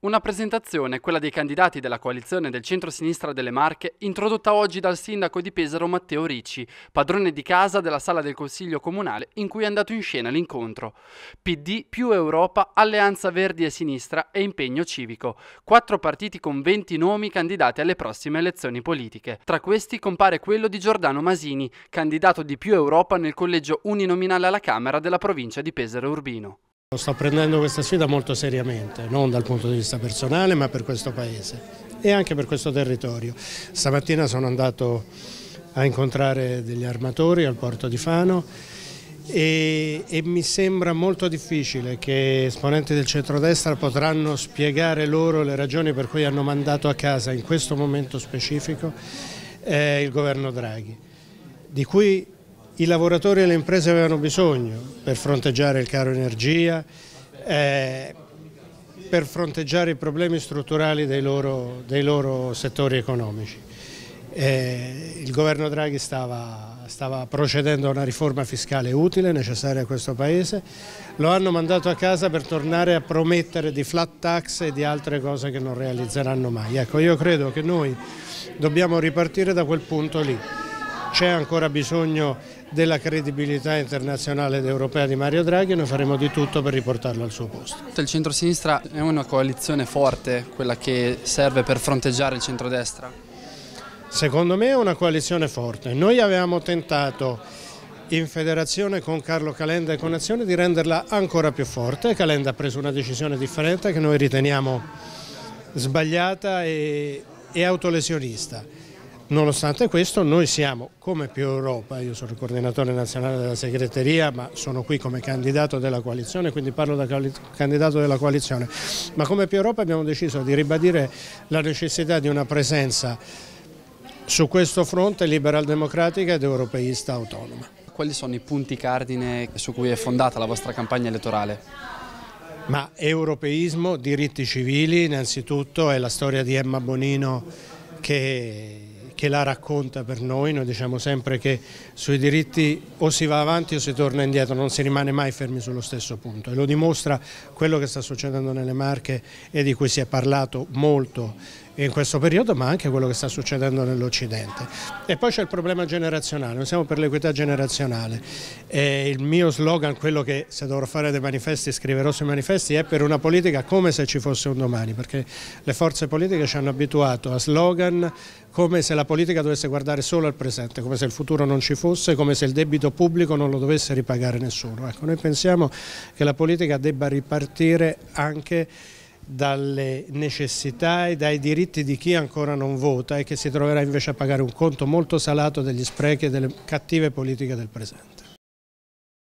Una presentazione, quella dei candidati della coalizione del centro-sinistra delle Marche, introdotta oggi dal sindaco di Pesaro Matteo Ricci, padrone di casa della sala del Consiglio Comunale in cui è andato in scena l'incontro. PD più Europa, Alleanza Verdi e Sinistra e impegno civico. Quattro partiti con 20 nomi candidati alle prossime elezioni politiche. Tra questi compare quello di Giordano Masini, candidato di più Europa nel collegio uninominale alla Camera della provincia di Pesaro Urbino. Sto prendendo questa sfida molto seriamente, non dal punto di vista personale ma per questo paese e anche per questo territorio. Stamattina sono andato a incontrare degli armatori al porto di Fano e, e mi sembra molto difficile che esponenti del centrodestra potranno spiegare loro le ragioni per cui hanno mandato a casa in questo momento specifico eh, il governo Draghi, di cui i lavoratori e le imprese avevano bisogno per fronteggiare il caro energia, eh, per fronteggiare i problemi strutturali dei loro, dei loro settori economici. Eh, il governo Draghi stava, stava, procedendo a una riforma fiscale utile, necessaria a questo Paese, lo hanno mandato a casa per tornare a promettere di flat tax e di altre cose che non realizzeranno mai. Ecco, io credo che noi dobbiamo ripartire da quel punto lì c'è ancora bisogno della credibilità internazionale ed europea di Mario Draghi e noi faremo di tutto per riportarlo al suo posto. Il centro-sinistra è una coalizione forte, quella che serve per fronteggiare il centrodestra? Secondo me è una coalizione forte. Noi avevamo tentato in federazione con Carlo Calenda e con Azione di renderla ancora più forte. Calenda ha preso una decisione differente che noi riteniamo sbagliata e, e autolesionista. Nonostante questo noi siamo come più Europa, io sono il coordinatore nazionale della segreteria ma sono qui come candidato della coalizione, quindi parlo da candidato della coalizione, ma come più Europa abbiamo deciso di ribadire la necessità di una presenza su questo fronte liberal democratica ed europeista autonoma. Quali sono i punti cardine su cui è fondata la vostra campagna elettorale? Ma europeismo, diritti civili innanzitutto, è la storia di Emma Bonino che che la racconta per noi, noi diciamo sempre che sui diritti o si va avanti o si torna indietro, non si rimane mai fermi sullo stesso punto e lo dimostra quello che sta succedendo nelle Marche e di cui si è parlato molto in questo periodo ma anche quello che sta succedendo nell'Occidente. E poi c'è il problema generazionale, noi siamo per l'equità generazionale e il mio slogan, quello che se dovrò fare dei manifesti scriverò sui manifesti, è per una politica come se ci fosse un domani, perché le forze politiche ci hanno abituato a slogan come se la politica dovesse guardare solo al presente, come se il futuro non ci fosse, come se il debito pubblico non lo dovesse ripagare nessuno. Ecco, noi pensiamo che la politica debba ripartire anche dalle necessità e dai diritti di chi ancora non vota e che si troverà invece a pagare un conto molto salato degli sprechi e delle cattive politiche del presente.